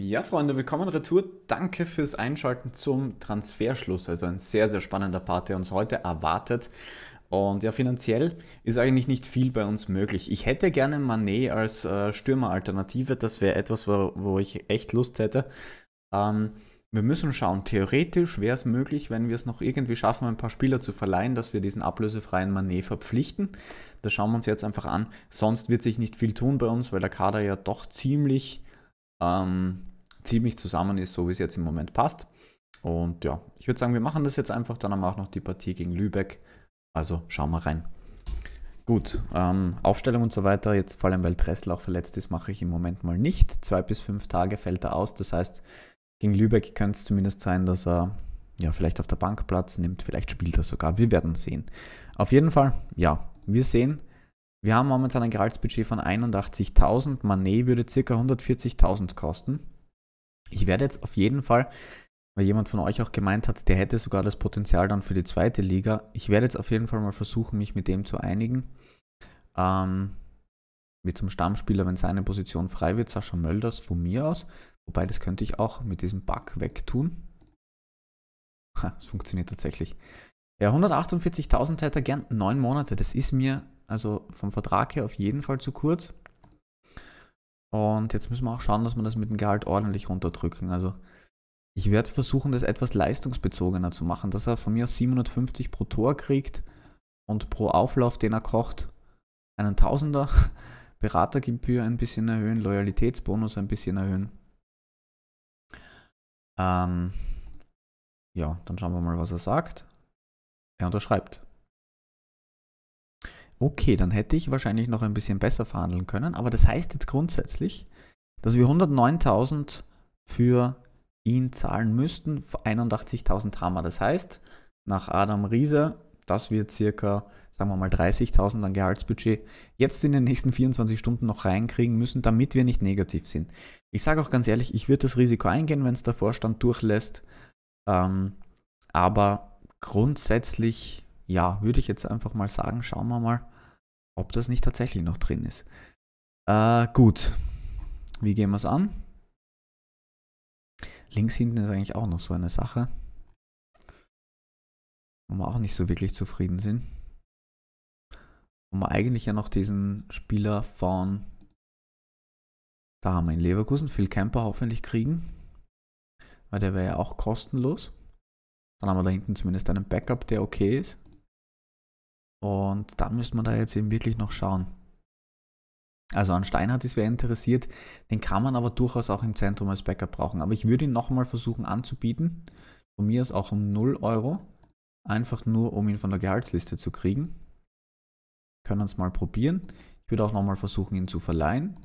Ja, Freunde, willkommen retour. Danke fürs Einschalten zum Transferschluss. Also ein sehr, sehr spannender Part, der uns heute erwartet. Und ja, finanziell ist eigentlich nicht viel bei uns möglich. Ich hätte gerne Manet als äh, Stürmeralternative. Das wäre etwas, wo, wo, ich echt Lust hätte. Ähm, wir müssen schauen. Theoretisch wäre es möglich, wenn wir es noch irgendwie schaffen, ein paar Spieler zu verleihen, dass wir diesen ablösefreien Manet verpflichten. Das schauen wir uns jetzt einfach an. Sonst wird sich nicht viel tun bei uns, weil der Kader ja doch ziemlich ähm, ziemlich zusammen ist, so wie es jetzt im Moment passt. Und ja, ich würde sagen, wir machen das jetzt einfach. Dann haben wir auch noch die Partie gegen Lübeck. Also schauen wir rein. Gut, ähm, Aufstellung und so weiter, jetzt vor allem weil Dressel auch verletzt ist, mache ich im Moment mal nicht. Zwei bis fünf Tage fällt er aus. Das heißt, gegen Lübeck könnte es zumindest sein, dass er ja vielleicht auf der Bank Platz nimmt, vielleicht spielt er sogar. Wir werden sehen. Auf jeden Fall, ja, wir sehen. Wir haben momentan ein Gehaltsbudget von 81.000. Manet würde ca. 140.000 kosten. Ich werde jetzt auf jeden Fall, weil jemand von euch auch gemeint hat, der hätte sogar das Potenzial dann für die zweite Liga, ich werde jetzt auf jeden Fall mal versuchen, mich mit dem zu einigen. Ähm, wie zum Stammspieler, wenn seine Position frei wird, Sascha Mölders von mir aus. Wobei, das könnte ich auch mit diesem Bug wegtun. Ha, es funktioniert tatsächlich. Ja, 148.000 hätte er gern, neun Monate, das ist mir also vom Vertrag her auf jeden Fall zu kurz. Und jetzt müssen wir auch schauen, dass wir das mit dem Gehalt ordentlich runterdrücken. Also ich werde versuchen, das etwas leistungsbezogener zu machen, dass er von mir 750 pro Tor kriegt und pro Auflauf, den er kocht, einen Tausender, Beratergebühr ein bisschen erhöhen, Loyalitätsbonus ein bisschen erhöhen. Ähm, ja, dann schauen wir mal, was er sagt. Er unterschreibt. Okay, dann hätte ich wahrscheinlich noch ein bisschen besser verhandeln können, aber das heißt jetzt grundsätzlich, dass wir 109.000 für ihn zahlen müssten, 81.000 haben wir. Das heißt, nach Adam Riese, dass wir circa, sagen wir mal, 30.000 an Gehaltsbudget jetzt in den nächsten 24 Stunden noch reinkriegen müssen, damit wir nicht negativ sind. Ich sage auch ganz ehrlich, ich würde das Risiko eingehen, wenn es der Vorstand durchlässt, ähm, aber grundsätzlich ja, würde ich jetzt einfach mal sagen, schauen wir mal, ob das nicht tatsächlich noch drin ist. Äh, gut, wie gehen wir es an? Links hinten ist eigentlich auch noch so eine Sache, wo wir auch nicht so wirklich zufrieden sind. Wo wir eigentlich ja noch diesen Spieler von, da haben wir in Leverkusen, Phil Camper hoffentlich kriegen, weil der wäre ja auch kostenlos. Dann haben wir da hinten zumindest einen Backup, der okay ist. Und dann müsste man da jetzt eben wirklich noch schauen. Also an Steinhardt ist wer interessiert, den kann man aber durchaus auch im Zentrum als Backup brauchen. Aber ich würde ihn nochmal versuchen anzubieten, von mir aus auch um 0 Euro, einfach nur um ihn von der Gehaltsliste zu kriegen. Können es mal probieren. Ich würde auch nochmal versuchen, ihn zu verleihen.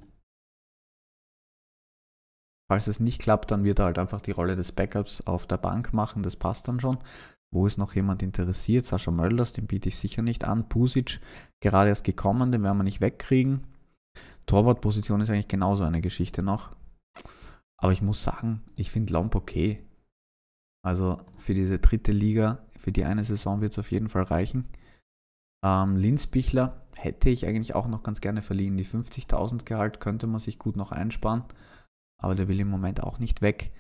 Falls es nicht klappt, dann wird er halt einfach die Rolle des Backups auf der Bank machen, das passt dann schon. Wo ist noch jemand interessiert? Sascha Mölders, den biete ich sicher nicht an. Pusic, gerade erst gekommen, den werden wir nicht wegkriegen. Torwartposition ist eigentlich genauso eine Geschichte noch. Aber ich muss sagen, ich finde Lomp okay. Also für diese dritte Liga, für die eine Saison wird es auf jeden Fall reichen. Ähm, Linz Bichler hätte ich eigentlich auch noch ganz gerne verliehen. Die 50.000 Gehalt könnte man sich gut noch einsparen, aber der will im Moment auch nicht weg.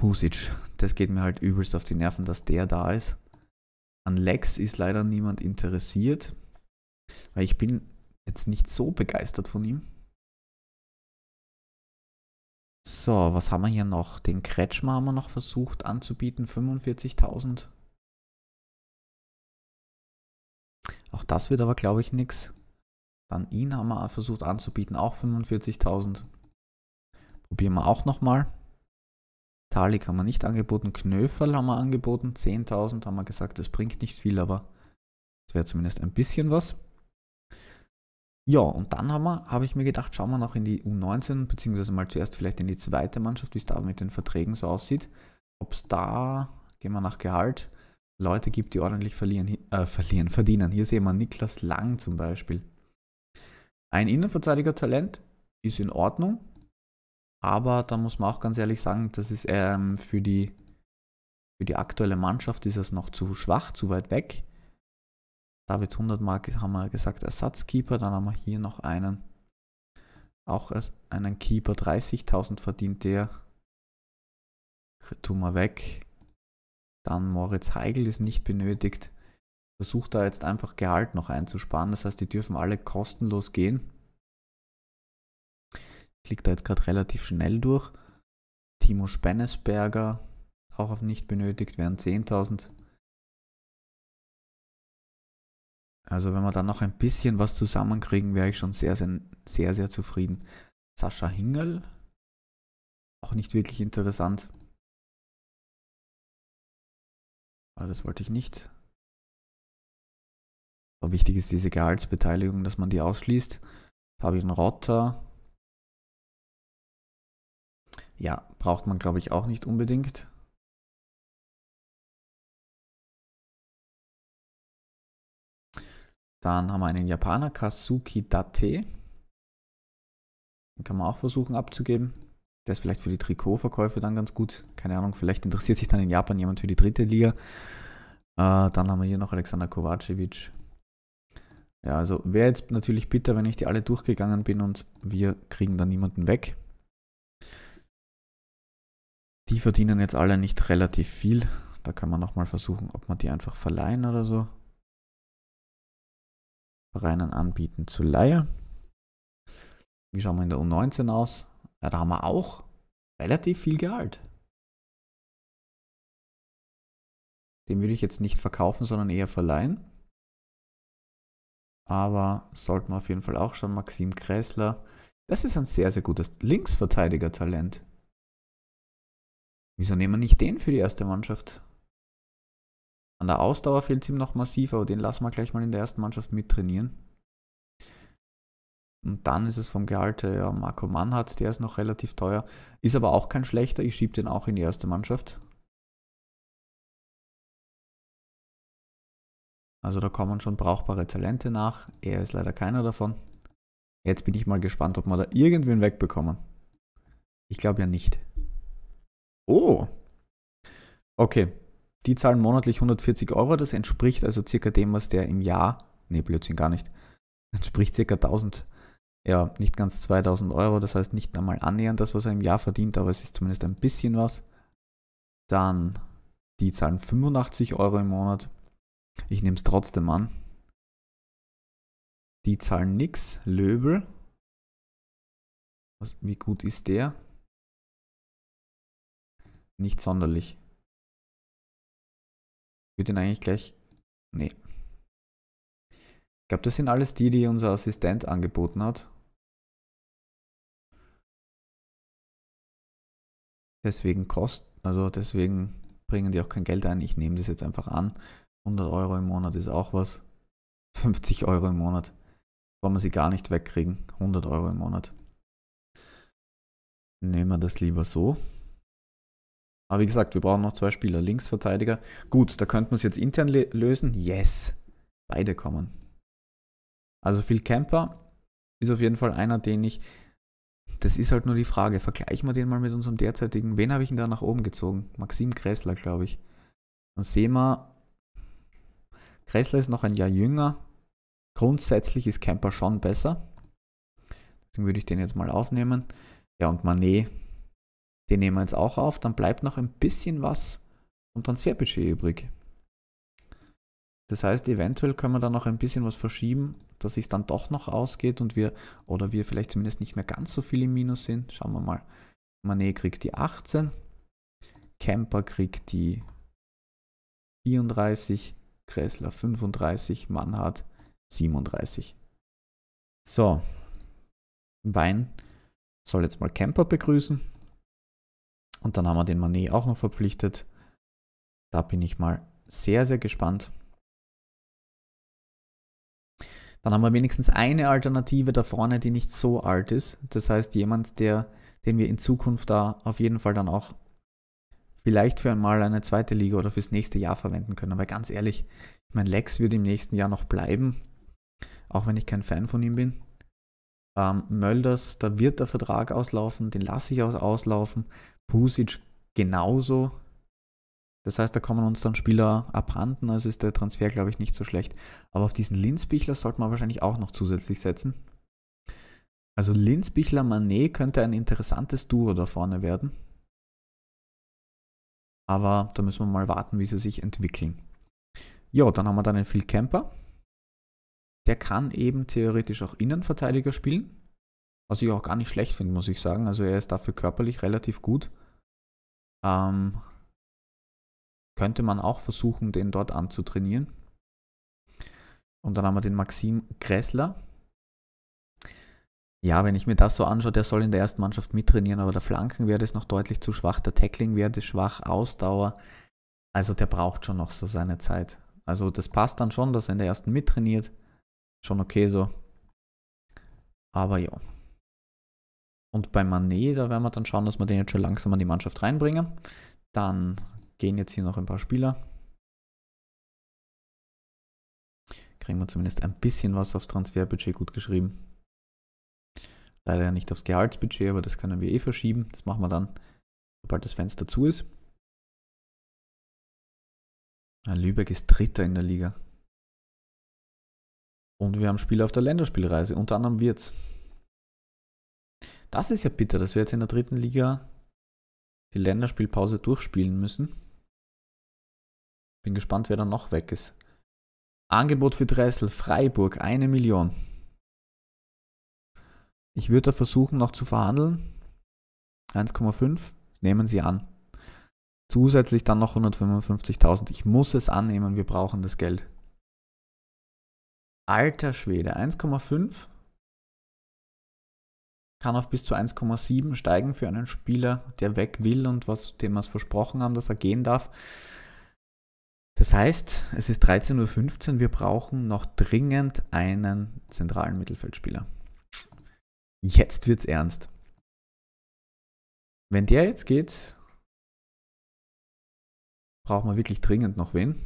Pusic, das geht mir halt übelst auf die Nerven, dass der da ist. An Lex ist leider niemand interessiert, weil ich bin jetzt nicht so begeistert von ihm. So, was haben wir hier noch? Den Kretschmer haben wir noch versucht anzubieten, 45.000. Auch das wird aber, glaube ich, nichts. Dann ihn haben wir versucht anzubieten, auch 45.000. Probieren wir auch nochmal. Talik haben wir nicht angeboten, Knöferl haben wir angeboten, 10.000 haben wir gesagt, das bringt nicht viel, aber es wäre zumindest ein bisschen was. Ja, und dann haben wir, habe ich mir gedacht, schauen wir noch in die U19, beziehungsweise mal zuerst vielleicht in die zweite Mannschaft, wie es da mit den Verträgen so aussieht. Ob es da, gehen wir nach Gehalt, Leute gibt, die ordentlich verlieren, äh, verlieren, verdienen. Hier sehen wir Niklas Lang zum Beispiel. Ein Innenverteidiger-Talent ist in Ordnung, aber da muss man auch ganz ehrlich sagen, das ist ähm, für, die, für die aktuelle Mannschaft ist es noch zu schwach, zu weit weg. David 100 Mark haben wir gesagt, Ersatzkeeper. Dann haben wir hier noch einen, auch einen Keeper. 30.000 verdient der. Tun wir weg. Dann Moritz Heigl ist nicht benötigt. Versucht da jetzt einfach Gehalt noch einzusparen. Das heißt, die dürfen alle kostenlos gehen klicke da jetzt gerade relativ schnell durch. Timo Spennesberger, auch auf nicht benötigt, wären 10.000. Also wenn wir dann noch ein bisschen was zusammenkriegen, wäre ich schon sehr, sehr, sehr, sehr zufrieden. Sascha Hingel, auch nicht wirklich interessant. Aber das wollte ich nicht. Aber wichtig ist diese Gehaltsbeteiligung, dass man die ausschließt. Fabian Rotter, ja, braucht man, glaube ich, auch nicht unbedingt. Dann haben wir einen Japaner, Kazuki Date. Den kann man auch versuchen abzugeben. Der ist vielleicht für die Trikotverkäufe dann ganz gut. Keine Ahnung, vielleicht interessiert sich dann in Japan jemand für die dritte Liga. Äh, dann haben wir hier noch Alexander Kovacevic. Ja, also wäre jetzt natürlich bitter, wenn ich die alle durchgegangen bin und wir kriegen dann niemanden weg. Die verdienen jetzt alle nicht relativ viel. Da kann man nochmal versuchen, ob man die einfach verleihen oder so. Vereinen anbieten zu Leihe. Wie schauen wir in der U19 aus? Ja, da haben wir auch relativ viel Gehalt. Den würde ich jetzt nicht verkaufen, sondern eher verleihen. Aber sollten wir auf jeden Fall auch schon. Maxim Kressler. Das ist ein sehr, sehr gutes Linksverteidiger-Talent. Wieso nehmen wir nicht den für die erste Mannschaft? An der Ausdauer fehlt es ihm noch massiv, aber den lassen wir gleich mal in der ersten Mannschaft mittrainieren. Und dann ist es vom Gehalt her ja, Marco Mannhardt, der ist noch relativ teuer. Ist aber auch kein schlechter. Ich schiebe den auch in die erste Mannschaft. Also da kommen schon brauchbare Talente nach. Er ist leider keiner davon. Jetzt bin ich mal gespannt, ob wir da irgendwen wegbekommen. Ich glaube ja nicht. Oh. Okay. Die zahlen monatlich 140 Euro, das entspricht also circa dem, was der im Jahr, Ne, Blödsinn gar nicht, entspricht circa 1000, ja, nicht ganz 2000 Euro, das heißt nicht einmal annähernd das, was er im Jahr verdient, aber es ist zumindest ein bisschen was. Dann, die zahlen 85 Euro im Monat. Ich nehme es trotzdem an. Die zahlen nix. Löbel. Was, wie gut ist der? Nicht sonderlich. Ich würde ihn eigentlich gleich... Nee. Ich glaube, das sind alles die, die unser Assistent angeboten hat. Deswegen kost, also deswegen bringen die auch kein Geld ein. Ich nehme das jetzt einfach an. 100 Euro im Monat ist auch was. 50 Euro im Monat. Wollen wir sie gar nicht wegkriegen. 100 Euro im Monat. Nehmen wir das lieber so. Aber wie gesagt, wir brauchen noch zwei Spieler. Linksverteidiger. Gut, da könnten wir es jetzt intern lösen. Yes. Beide kommen. Also Phil Camper ist auf jeden Fall einer, den ich. Das ist halt nur die Frage. Vergleichen wir den mal mit unserem derzeitigen. Wen habe ich denn da nach oben gezogen? Maxim Kressler, glaube ich. Dann sehen wir. Kressler ist noch ein Jahr jünger. Grundsätzlich ist Camper schon besser. Deswegen würde ich den jetzt mal aufnehmen. Ja, und Manet den nehmen wir jetzt auch auf. Dann bleibt noch ein bisschen was vom Transferbudget übrig. Das heißt, eventuell können wir da noch ein bisschen was verschieben, dass es dann doch noch ausgeht und wir, oder wir vielleicht zumindest nicht mehr ganz so viel im Minus sind. Schauen wir mal. Manet kriegt die 18, Camper kriegt die 34, Kressler 35, Mannhardt 37. So, Wein soll jetzt mal Camper begrüßen. Und dann haben wir den Manet auch noch verpflichtet. Da bin ich mal sehr, sehr gespannt. Dann haben wir wenigstens eine Alternative da vorne, die nicht so alt ist. Das heißt, jemand, der, den wir in Zukunft da auf jeden Fall dann auch vielleicht für einmal eine zweite Liga oder fürs nächste Jahr verwenden können. Aber ganz ehrlich, mein Lex wird im nächsten Jahr noch bleiben, auch wenn ich kein Fan von ihm bin. Ähm, Mölders, da wird der Vertrag auslaufen, den lasse ich auslaufen. Pusic genauso. Das heißt, da kommen uns dann Spieler abhanden, also ist der Transfer, glaube ich, nicht so schlecht. Aber auf diesen Linzbichler sollte man wahrscheinlich auch noch zusätzlich setzen. Also Linzbichler Manet könnte ein interessantes Duo da vorne werden. Aber da müssen wir mal warten, wie sie sich entwickeln. Ja, dann haben wir dann den Phil Camper der kann eben theoretisch auch Innenverteidiger spielen. Was ich auch gar nicht schlecht finde, muss ich sagen. Also er ist dafür körperlich relativ gut. Ähm, könnte man auch versuchen, den dort anzutrainieren. Und dann haben wir den Maxim Kressler. Ja, wenn ich mir das so anschaue, der soll in der ersten Mannschaft mittrainieren, aber der Flankenwert ist noch deutlich zu schwach, der Tacklingwert ist schwach, Ausdauer. Also der braucht schon noch so seine Zeit. Also das passt dann schon, dass er in der ersten mittrainiert schon okay so. Aber ja. Und bei Manet, da werden wir dann schauen, dass wir den jetzt schon langsam an die Mannschaft reinbringen. Dann gehen jetzt hier noch ein paar Spieler. Kriegen wir zumindest ein bisschen was aufs Transferbudget gut geschrieben. Leider ja nicht aufs Gehaltsbudget, aber das können wir eh verschieben. Das machen wir dann, sobald das Fenster zu ist. Lübeck ist Dritter in der Liga. Und wir haben Spieler auf der Länderspielreise, unter anderem Wirtz. Das ist ja bitter, dass wir jetzt in der dritten Liga die Länderspielpause durchspielen müssen. Bin gespannt, wer dann noch weg ist. Angebot für Dressel, Freiburg, eine Million. Ich würde da versuchen, noch zu verhandeln. 1,5 nehmen Sie an. Zusätzlich dann noch 155.000. Ich muss es annehmen, wir brauchen das Geld. Alter Schwede, 1,5 kann auf bis zu 1,7 steigen für einen Spieler, der weg will und was, dem wir es versprochen haben, dass er gehen darf. Das heißt, es ist 13.15 Uhr, wir brauchen noch dringend einen zentralen Mittelfeldspieler. Jetzt wird's ernst. Wenn der jetzt geht, brauchen wir wirklich dringend noch wen.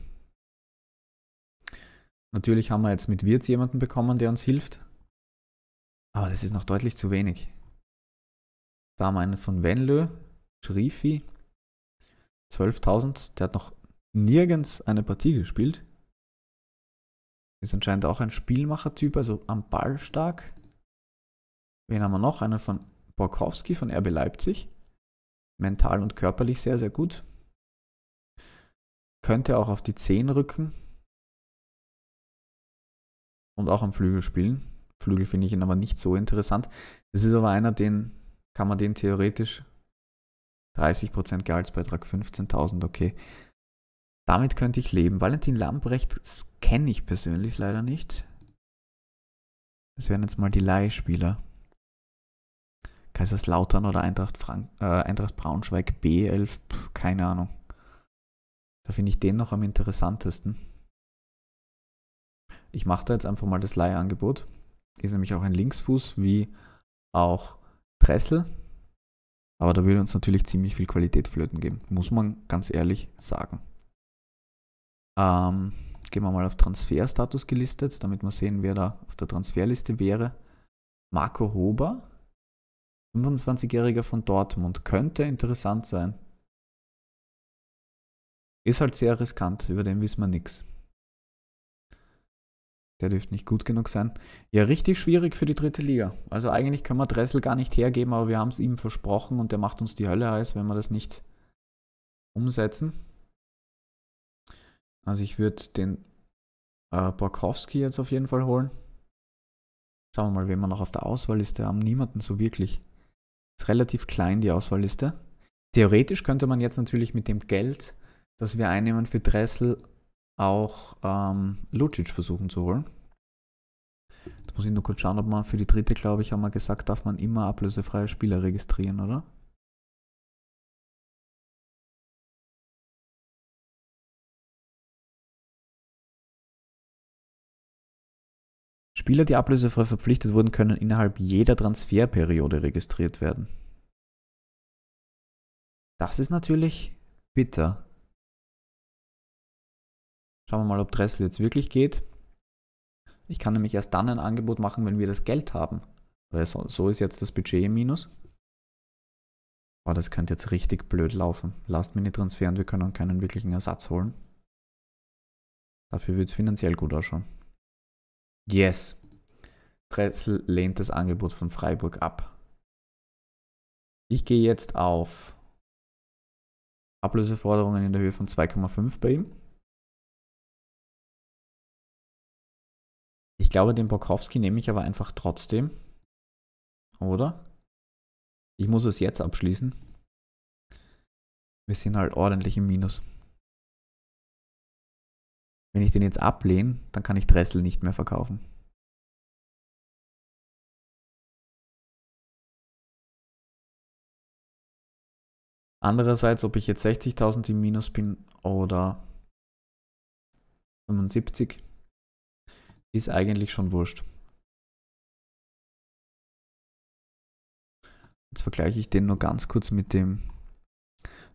Natürlich haben wir jetzt mit Wirtz jemanden bekommen, der uns hilft. Aber das ist noch deutlich zu wenig. Da haben wir einen von Venlö, Schrifi. 12.000, der hat noch nirgends eine Partie gespielt. Ist anscheinend auch ein Spielmachertyp, also am Ball stark. Wen haben wir noch? Einen von Borkowski von RB Leipzig. Mental und körperlich sehr, sehr gut. Könnte auch auf die 10 rücken und auch am Flügel spielen. Flügel finde ich ihn aber nicht so interessant. Das ist aber einer, den kann man den theoretisch 30% Gehaltsbeitrag, 15.000, okay. Damit könnte ich leben. Valentin Lambrecht kenne ich persönlich leider nicht. Das wären jetzt mal die Leihspieler. Kaiserslautern oder Eintracht, Frank äh, Eintracht Braunschweig B11, pff, keine Ahnung. Da finde ich den noch am interessantesten. Ich mache da jetzt einfach mal das Leihangebot. Ist nämlich auch ein Linksfuß wie auch Dressel. Aber da würde uns natürlich ziemlich viel Qualität flöten geben, muss man ganz ehrlich sagen. Ähm, gehen wir mal auf Transferstatus gelistet, damit wir sehen, wer da auf der Transferliste wäre. Marco Hober, 25-Jähriger von Dortmund, könnte interessant sein. Ist halt sehr riskant, über den wissen wir nichts. Der dürfte nicht gut genug sein. Ja, richtig schwierig für die dritte Liga. Also eigentlich können wir Dressel gar nicht hergeben, aber wir haben es ihm versprochen und der macht uns die Hölle heiß, wenn wir das nicht umsetzen. Also ich würde den äh, Borkowski jetzt auf jeden Fall holen. Schauen wir mal, wen wir noch auf der Auswahlliste haben. Niemanden so wirklich. Ist relativ klein, die Auswahlliste. Theoretisch könnte man jetzt natürlich mit dem Geld, das wir einnehmen für Dressel, auch ähm, Lucic versuchen zu holen. Jetzt muss ich nur kurz schauen, ob man für die dritte, glaube ich, haben wir gesagt, darf man immer ablösefreie Spieler registrieren, oder? Spieler, die ablösefrei verpflichtet wurden, können innerhalb jeder Transferperiode registriert werden. Das ist natürlich bitter. Schauen wir mal, ob Dressel jetzt wirklich geht. Ich kann nämlich erst dann ein Angebot machen, wenn wir das Geld haben. Weil so, so ist jetzt das Budget im Minus. Boah, das könnte jetzt richtig blöd laufen. Last-Minute-Transfer und wir können keinen wirklichen Ersatz holen. Dafür wird es finanziell gut ausschauen. Yes. Dressel lehnt das Angebot von Freiburg ab. Ich gehe jetzt auf Ablöseforderungen in der Höhe von 2,5 bei ihm. Ich glaube, den Borkowski nehme ich aber einfach trotzdem. Oder? Ich muss es jetzt abschließen. Wir sind halt ordentlich im Minus. Wenn ich den jetzt ablehne, dann kann ich Dressel nicht mehr verkaufen. Andererseits, ob ich jetzt 60.000 im Minus bin oder 75, ist eigentlich schon wurscht. Jetzt vergleiche ich den nur ganz kurz mit dem.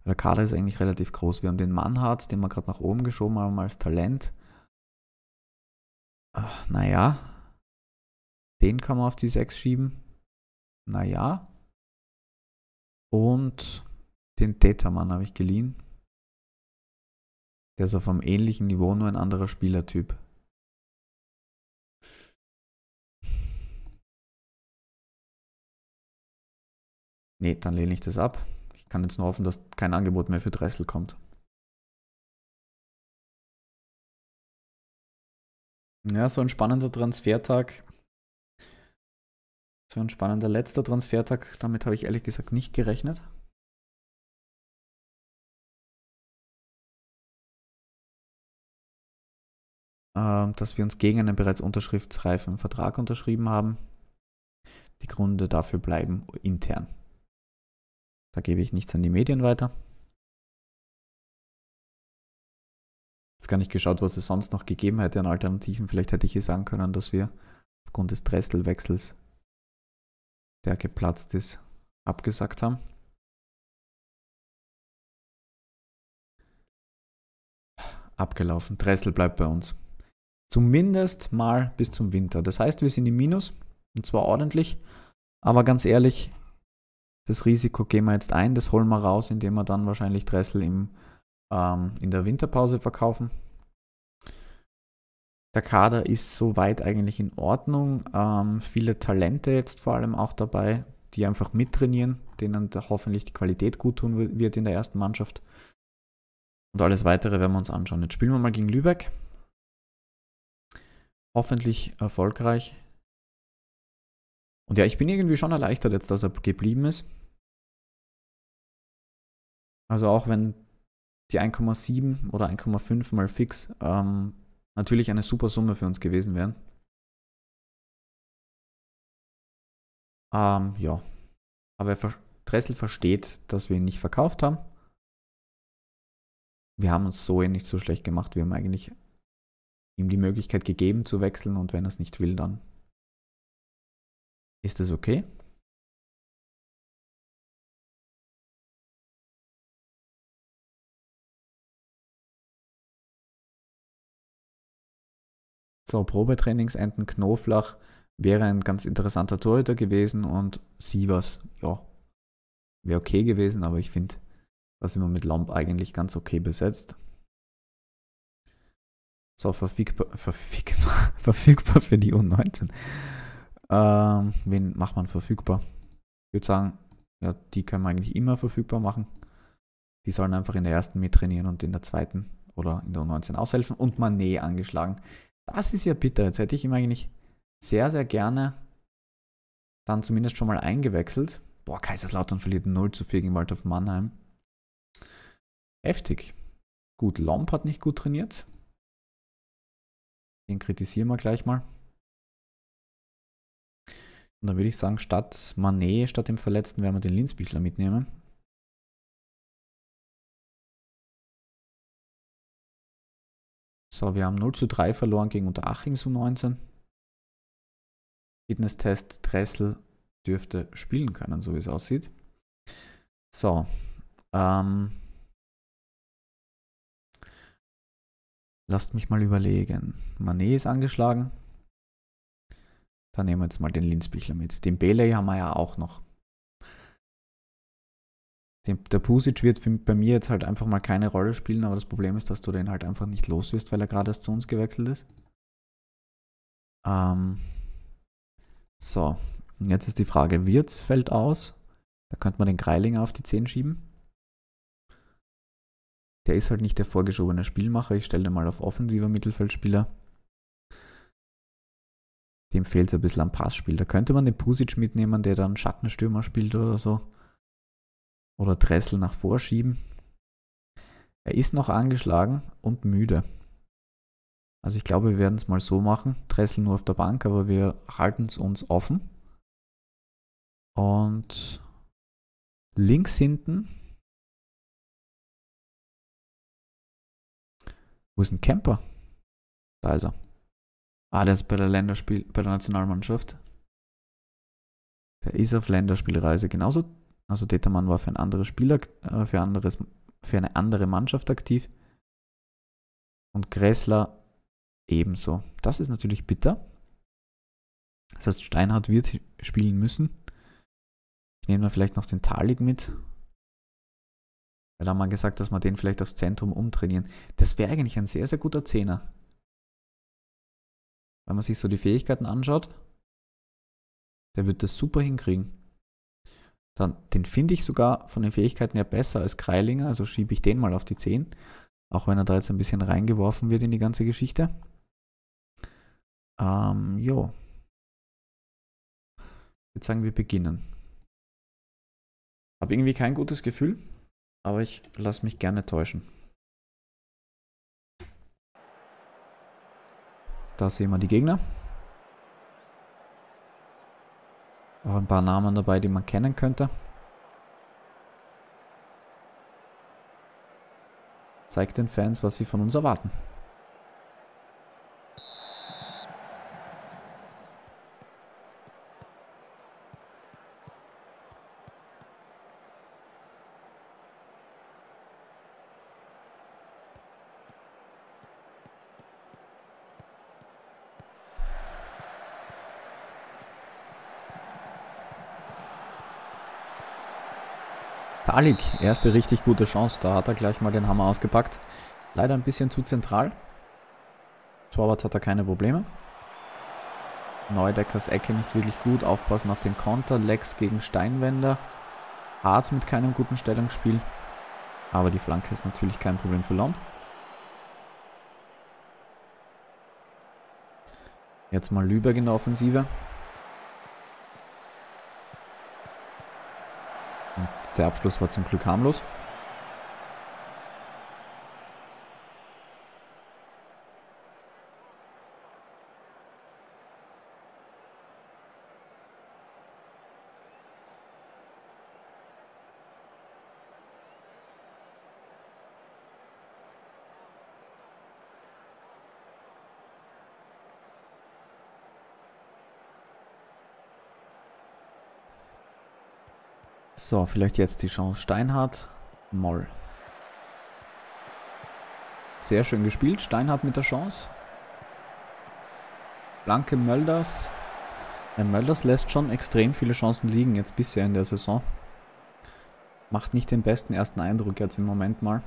Der Kader ist eigentlich relativ groß. Wir haben den Mannhardt, den wir gerade nach oben geschoben haben als Talent. Ach, naja. Den kann man auf die 6 schieben. Naja. Und den Tätermann habe ich geliehen. Der ist auf einem ähnlichen Niveau, nur ein anderer Spielertyp. Nee, dann lehne ich das ab. Ich kann jetzt nur hoffen, dass kein Angebot mehr für Dressel kommt. Ja, so ein spannender Transfertag. So ein spannender letzter Transfertag, damit habe ich ehrlich gesagt nicht gerechnet. Ähm, dass wir uns gegen einen bereits unterschriftsreifen Vertrag unterschrieben haben. Die Gründe dafür bleiben intern. Da gebe ich nichts an die Medien weiter. Jetzt gar nicht geschaut, was es sonst noch gegeben hätte an Alternativen. Vielleicht hätte ich hier sagen können, dass wir aufgrund des Dresselwechsels, der geplatzt ist, abgesagt haben. Abgelaufen. Dressel bleibt bei uns. Zumindest mal bis zum Winter. Das heißt, wir sind im Minus und zwar ordentlich. Aber ganz ehrlich, das Risiko gehen wir jetzt ein, das holen wir raus, indem wir dann wahrscheinlich Dressel im, ähm, in der Winterpause verkaufen. Der Kader ist soweit eigentlich in Ordnung. Ähm, viele Talente jetzt vor allem auch dabei, die einfach mittrainieren, denen hoffentlich die Qualität gut tun wird in der ersten Mannschaft. Und alles weitere werden wir uns anschauen. Jetzt spielen wir mal gegen Lübeck. Hoffentlich erfolgreich. Und ja, ich bin irgendwie schon erleichtert jetzt, dass er geblieben ist. Also auch wenn die 1,7 oder 1,5 mal fix ähm, natürlich eine super Summe für uns gewesen wären. Ähm, ja. Aber Dressel versteht, dass wir ihn nicht verkauft haben. Wir haben uns so eh nicht so schlecht gemacht. Wir haben eigentlich ihm die Möglichkeit gegeben zu wechseln und wenn er es nicht will, dann ist das okay? So, Probetrainingsenden Knoflach wäre ein ganz interessanter Torhüter gewesen und Sievers, ja, wäre okay gewesen, aber ich finde, da sind wir mit Lamp eigentlich ganz okay besetzt. So, verfügbar, verfügbar, verfügbar für die U19. Ähm, wen macht man verfügbar? Ich würde sagen, ja, die können wir eigentlich immer verfügbar machen. Die sollen einfach in der ersten mittrainieren und in der zweiten oder in der U19 aushelfen. Und Manet angeschlagen. Das ist ja bitter. Jetzt hätte ich ihm eigentlich sehr, sehr gerne dann zumindest schon mal eingewechselt. Boah, Kaiserslautern verliert 0 zu 4 gegen Waldhof Mannheim. Heftig. Gut, Lomp hat nicht gut trainiert. Den kritisieren wir gleich mal. Und dann würde ich sagen, statt Manet, statt dem Verletzten, werden wir den Linzbichler mitnehmen. So, wir haben 0 zu 3 verloren gegen Unteraching zu 19. Fitness-Test Dressel dürfte spielen können, so wie es aussieht. So. Ähm, lasst mich mal überlegen. Manet ist angeschlagen. Dann nehmen wir jetzt mal den Linzbichler mit. Den Belay haben wir ja auch noch. Den, der Pusic wird für, bei mir jetzt halt einfach mal keine Rolle spielen, aber das Problem ist, dass du den halt einfach nicht los wirst, weil er gerade erst zu uns gewechselt ist. Ähm, so, Und jetzt ist die Frage, Wirtz fällt aus. Da könnte man den Greilinger auf die 10 schieben. Der ist halt nicht der vorgeschobene Spielmacher. Ich stelle den mal auf offensiver Mittelfeldspieler dem fehlt es ein bisschen am Passspiel. Da könnte man den Pusic mitnehmen, der dann Schattenstürmer spielt oder so. Oder Dressel nach vorschieben. Er ist noch angeschlagen und müde. Also ich glaube, wir werden es mal so machen. Dressel nur auf der Bank, aber wir halten es uns offen. Und links hinten. Wo ist ein Camper? Da ist er. Ah, der ist bei der Länderspiel, bei der Nationalmannschaft. Der ist auf Länderspielreise. Genauso, also Determann war für ein anderes Spiel, äh, für, anderes, für eine andere Mannschaft aktiv. Und Gressler ebenso. Das ist natürlich bitter. Das heißt, Steinhardt wird spielen müssen. Ich nehme dann vielleicht noch den Talig mit. Da haben wir gesagt, dass wir den vielleicht aufs Zentrum umtrainieren. Das wäre eigentlich ein sehr, sehr guter Zehner wenn man sich so die Fähigkeiten anschaut, der wird das super hinkriegen. Dann, den finde ich sogar von den Fähigkeiten ja besser als Kreilinger, also schiebe ich den mal auf die 10, auch wenn er da jetzt ein bisschen reingeworfen wird in die ganze Geschichte. Ähm, jo. Jetzt sagen wir beginnen. Habe irgendwie kein gutes Gefühl, aber ich lasse mich gerne täuschen. Da sehen wir die Gegner. Auch ein paar Namen dabei, die man kennen könnte. Zeigt den Fans, was sie von uns erwarten. Malik, erste richtig gute Chance. Da hat er gleich mal den Hammer ausgepackt. Leider ein bisschen zu zentral. Torwart hat er keine Probleme. Neudeckers Ecke nicht wirklich gut. Aufpassen auf den Konter. Lex gegen Steinwender. Hart mit keinem guten Stellungsspiel. Aber die Flanke ist natürlich kein Problem für Lomb. Jetzt mal Lübeck in der Offensive. Der Abschluss war zum Glück harmlos. So, vielleicht jetzt die Chance. Steinhardt, Moll. Sehr schön gespielt. Steinhardt mit der Chance. Blanke Mölders. Der Mölders lässt schon extrem viele Chancen liegen jetzt bisher in der Saison. Macht nicht den besten ersten Eindruck jetzt im Moment mal.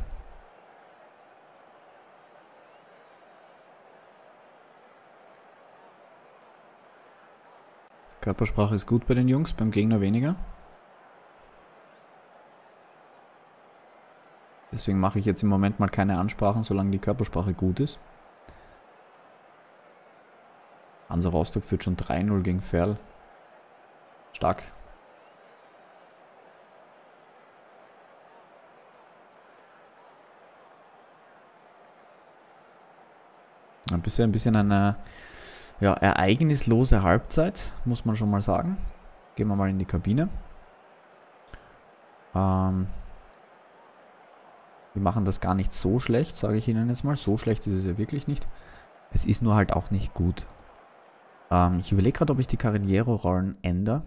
Körpersprache ist gut bei den Jungs, beim Gegner weniger. Deswegen mache ich jetzt im Moment mal keine Ansprachen, solange die Körpersprache gut ist. Hansa Rostock führt schon 3-0 gegen Ferl. Stark. Ein bisschen, ein bisschen eine ja, ereignislose Halbzeit, muss man schon mal sagen. Gehen wir mal in die Kabine. Ähm, wir machen das gar nicht so schlecht, sage ich Ihnen jetzt mal. So schlecht ist es ja wirklich nicht. Es ist nur halt auch nicht gut. Ähm, ich überlege gerade, ob ich die Cariniero-Rollen ändere.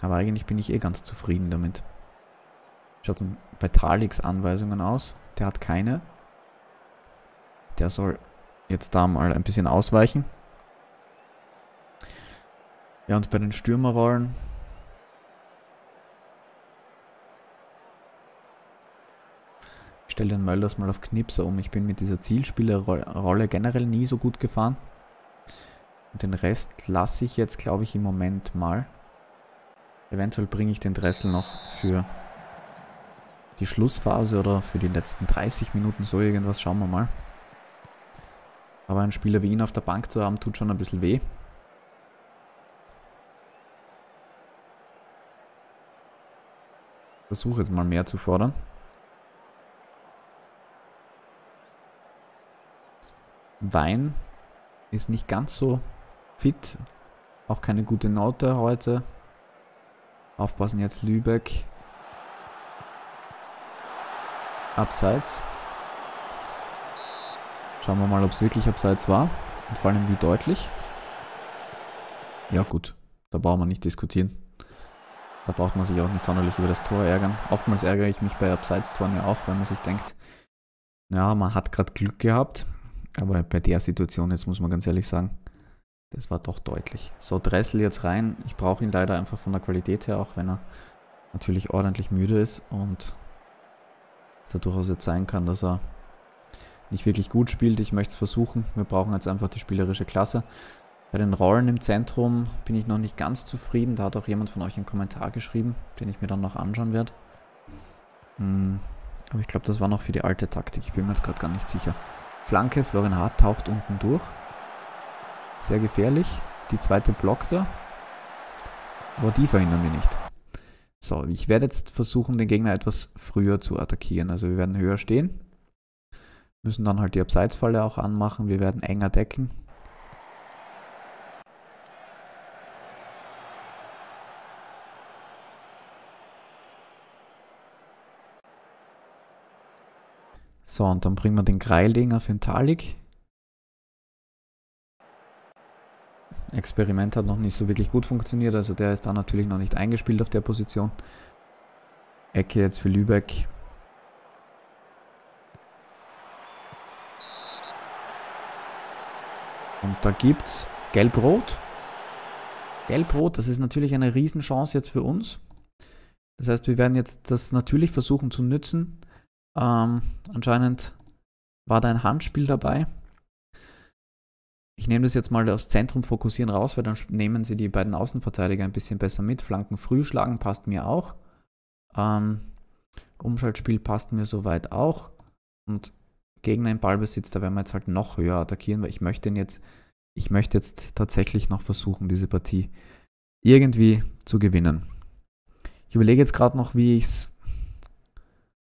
Aber eigentlich bin ich eh ganz zufrieden damit. Schaut bei Talix Anweisungen aus. Der hat keine. Der soll jetzt da mal ein bisschen ausweichen. Ja, und bei den Stürmerrollen stelle den Möllers mal auf Knipser um. Ich bin mit dieser Zielspielerrolle generell nie so gut gefahren. Und den Rest lasse ich jetzt, glaube ich, im Moment mal. Eventuell bringe ich den Dressel noch für die Schlussphase oder für die letzten 30 Minuten so irgendwas. Schauen wir mal. Aber einen Spieler wie ihn auf der Bank zu haben, tut schon ein bisschen weh. Versuche jetzt mal mehr zu fordern. Wein ist nicht ganz so fit. Auch keine gute Note heute. Aufpassen jetzt Lübeck. Abseits. Schauen wir mal, ob es wirklich abseits war. Und vor allem wie deutlich. Ja gut, da brauchen wir nicht diskutieren. Da braucht man sich auch nicht sonderlich über das Tor ärgern. Oftmals ärgere ich mich bei Abseits-Toren ja auch, wenn man sich denkt, ja, man hat gerade Glück gehabt, aber bei der Situation jetzt muss man ganz ehrlich sagen, das war doch deutlich. So, Dressel jetzt rein. Ich brauche ihn leider einfach von der Qualität her, auch wenn er natürlich ordentlich müde ist und es da durchaus jetzt sein kann, dass er nicht wirklich gut spielt. Ich möchte es versuchen. Wir brauchen jetzt einfach die spielerische Klasse. Bei den Rollen im Zentrum bin ich noch nicht ganz zufrieden. Da hat auch jemand von euch einen Kommentar geschrieben, den ich mir dann noch anschauen werde. Hm, aber ich glaube, das war noch für die alte Taktik. Ich bin mir jetzt gerade gar nicht sicher. Flanke, Florian Hart taucht unten durch. Sehr gefährlich. Die zweite blockt er. Aber die verhindern wir nicht. So, ich werde jetzt versuchen, den Gegner etwas früher zu attackieren. Also wir werden höher stehen. Müssen dann halt die Abseitsfalle auch anmachen. Wir werden enger decken. So, und dann bringen wir den Greilinger auf den Talik. Experiment hat noch nicht so wirklich gut funktioniert, also der ist da natürlich noch nicht eingespielt auf der Position. Ecke jetzt für Lübeck. Und da gibt's Gelb-Rot. Gelb-Rot, das ist natürlich eine Riesenchance jetzt für uns. Das heißt, wir werden jetzt das natürlich versuchen zu nützen. Ähm, anscheinend war da ein Handspiel dabei. Ich nehme das jetzt mal aufs Zentrum fokussieren raus, weil dann nehmen sie die beiden Außenverteidiger ein bisschen besser mit. Flanken früh schlagen passt mir auch. Ähm, Umschaltspiel passt mir soweit auch. Und Gegner im Ballbesitz, da werden wir jetzt halt noch höher attackieren, weil ich möchte jetzt, ich möchte jetzt tatsächlich noch versuchen, diese Partie irgendwie zu gewinnen. Ich überlege jetzt gerade noch, wie ich es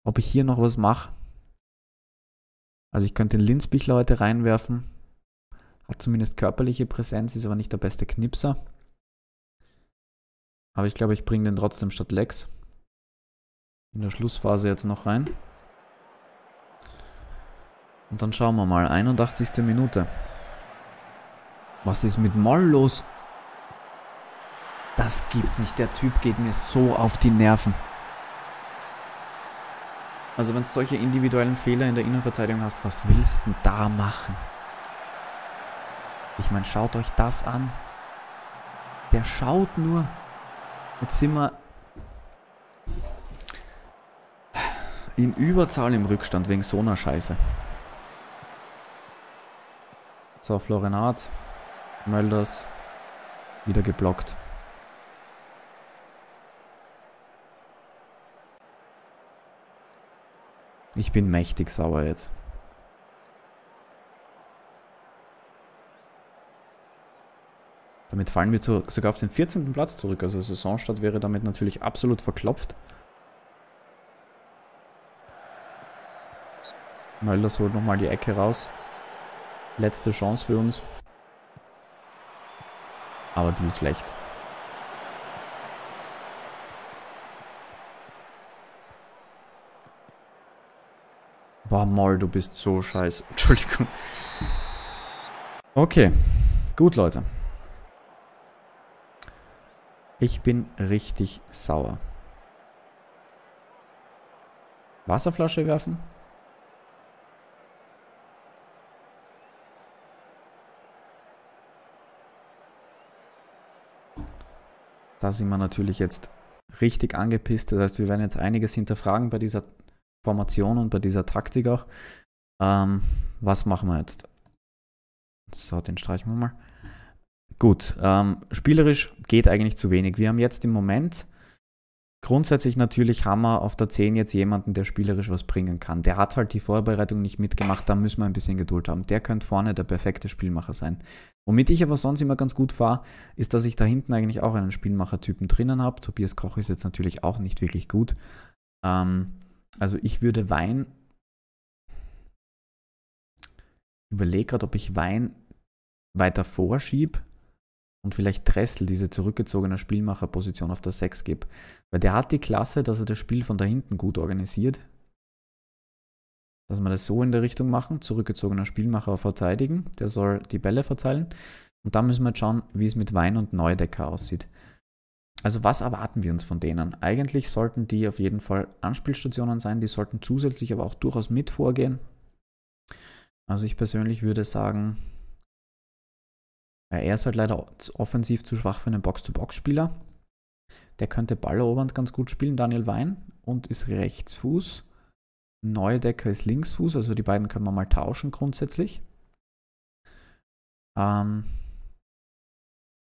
ob ich hier noch was mache. Also ich könnte den Linzbichler heute reinwerfen. Hat zumindest körperliche Präsenz, ist aber nicht der beste Knipser. Aber ich glaube, ich bringe den trotzdem statt Lex in der Schlussphase jetzt noch rein. Und dann schauen wir mal. 81. Minute. Was ist mit Moll los? Das gibt's nicht. Der Typ geht mir so auf die Nerven. Also wenn du solche individuellen Fehler in der Innenverteidigung hast, was willst du da machen? Ich meine, schaut euch das an. Der schaut nur. Jetzt sind wir in Überzahl im Rückstand wegen so einer Scheiße. So, Florian Hart. Mölders. Wieder geblockt. Ich bin mächtig sauer jetzt. Damit fallen wir zu, sogar auf den 14. Platz zurück. Also Saisonstart wäre damit natürlich absolut verklopft. Mölders holt nochmal die Ecke raus. Letzte Chance für uns. Aber die ist schlecht. Boah, Moll, du bist so scheiße. Entschuldigung. Okay. Gut, Leute. Ich bin richtig sauer. Wasserflasche werfen? Da sind wir natürlich jetzt richtig angepisst. Das heißt, wir werden jetzt einiges hinterfragen bei dieser Formation und bei dieser Taktik auch. Ähm, was machen wir jetzt? So, den streichen wir mal. Gut, ähm, spielerisch geht eigentlich zu wenig. Wir haben jetzt im Moment grundsätzlich natürlich haben wir auf der 10 jetzt jemanden, der spielerisch was bringen kann. Der hat halt die Vorbereitung nicht mitgemacht, da müssen wir ein bisschen Geduld haben. Der könnte vorne der perfekte Spielmacher sein. Womit ich aber sonst immer ganz gut fahre, ist, dass ich da hinten eigentlich auch einen Spielmachertypen drinnen habe. Tobias Koch ist jetzt natürlich auch nicht wirklich gut. Ähm, also ich würde Wein. Überlege gerade, ob ich Wein weiter vorschiebe und vielleicht Dressel diese zurückgezogene Spielmacherposition auf der 6 gebe. Weil der hat die Klasse, dass er das Spiel von da hinten gut organisiert. Dass wir das so in der Richtung machen, zurückgezogener Spielmacher verteidigen, der soll die Bälle verteilen. Und da müssen wir jetzt schauen, wie es mit Wein und Neudecker aussieht. Also was erwarten wir uns von denen? Eigentlich sollten die auf jeden Fall Anspielstationen sein, die sollten zusätzlich aber auch durchaus mit vorgehen. Also ich persönlich würde sagen, er ist halt leider offensiv zu schwach für einen Box-to-Box-Spieler. Der könnte ballerobernd ganz gut spielen, Daniel Wein, und ist Rechtsfuß. Neudecker ist Linksfuß, also die beiden können wir mal tauschen grundsätzlich. Ähm,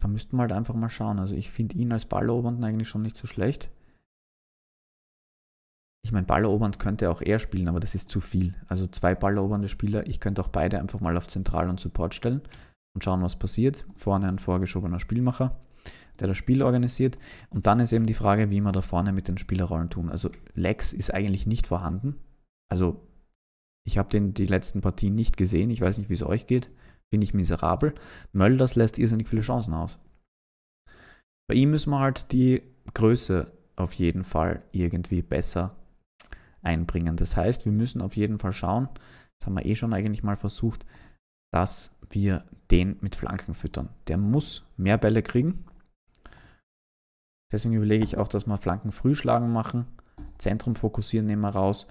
da müssten wir halt einfach mal schauen. Also ich finde ihn als Ballerobernden eigentlich schon nicht so schlecht. Ich meine, Ballerobernd könnte auch er spielen, aber das ist zu viel. Also zwei ballerobernde Spieler, ich könnte auch beide einfach mal auf Zentral und Support stellen und schauen, was passiert. Vorne ein vorgeschobener Spielmacher, der das Spiel organisiert. Und dann ist eben die Frage, wie wir da vorne mit den Spielerrollen tun. Also Lex ist eigentlich nicht vorhanden. Also ich habe den die letzten Partien nicht gesehen. Ich weiß nicht, wie es euch geht bin ich miserabel. Mölders lässt irrsinnig viele Chancen aus. Bei ihm müssen wir halt die Größe auf jeden Fall irgendwie besser einbringen. Das heißt, wir müssen auf jeden Fall schauen, das haben wir eh schon eigentlich mal versucht, dass wir den mit Flanken füttern. Der muss mehr Bälle kriegen. Deswegen überlege ich auch, dass wir Flanken früh schlagen machen. Zentrum fokussieren nehmen wir raus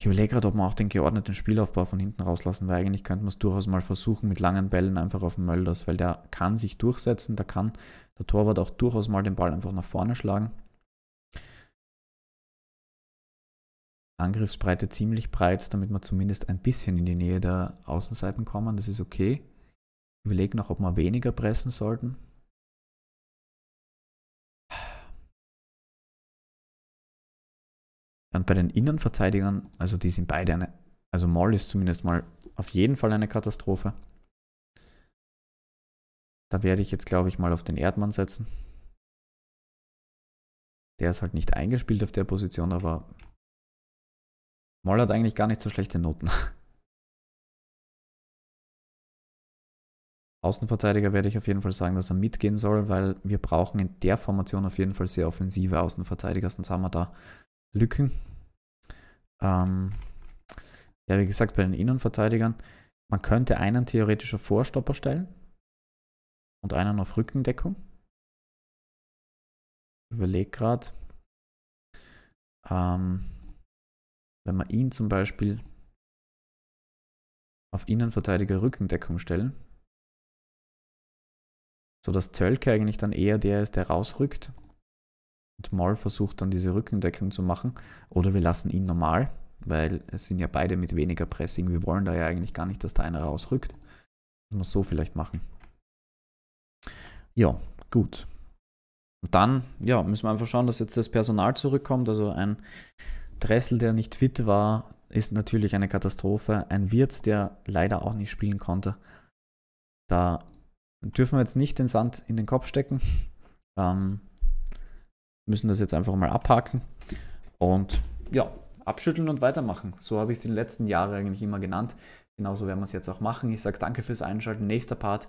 ich überlege gerade, ob man auch den geordneten Spielaufbau von hinten rauslassen, weil eigentlich könnte man es durchaus mal versuchen mit langen Bällen einfach auf den Mölders, weil der kann sich durchsetzen, da kann der Torwart auch durchaus mal den Ball einfach nach vorne schlagen. Angriffsbreite ziemlich breit, damit wir zumindest ein bisschen in die Nähe der Außenseiten kommen, das ist okay. Ich überlege noch, ob wir weniger pressen sollten. Und bei den Innenverteidigern, also die sind beide eine, also Moll ist zumindest mal auf jeden Fall eine Katastrophe. Da werde ich jetzt, glaube ich, mal auf den Erdmann setzen. Der ist halt nicht eingespielt auf der Position, aber Moll hat eigentlich gar nicht so schlechte Noten. Außenverteidiger werde ich auf jeden Fall sagen, dass er mitgehen soll, weil wir brauchen in der Formation auf jeden Fall sehr offensive Außenverteidiger, sonst haben wir da Lücken. Ähm, ja, wie gesagt, bei den Innenverteidigern, man könnte einen theoretisch auf Vorstopper stellen und einen auf Rückendeckung. Überleg gerade, ähm, wenn man ihn zum Beispiel auf Innenverteidiger Rückendeckung stellen, sodass Tölke eigentlich dann eher der ist, der rausrückt und Maul versucht dann diese Rückendeckung zu machen. Oder wir lassen ihn normal, weil es sind ja beide mit weniger Pressing. Wir wollen da ja eigentlich gar nicht, dass da einer rausrückt. Das muss so vielleicht machen. Ja, gut. Und dann, ja, müssen wir einfach schauen, dass jetzt das Personal zurückkommt. Also ein Dressel, der nicht fit war, ist natürlich eine Katastrophe. Ein Wirt, der leider auch nicht spielen konnte. Da dürfen wir jetzt nicht den Sand in den Kopf stecken. Ähm, müssen das jetzt einfach mal abhaken und ja, abschütteln und weitermachen. So habe ich es in den letzten Jahren eigentlich immer genannt. Genauso werden wir es jetzt auch machen. Ich sage danke fürs Einschalten. Nächster Part,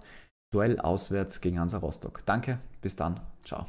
Duell auswärts gegen Hansa Rostock. Danke, bis dann, ciao.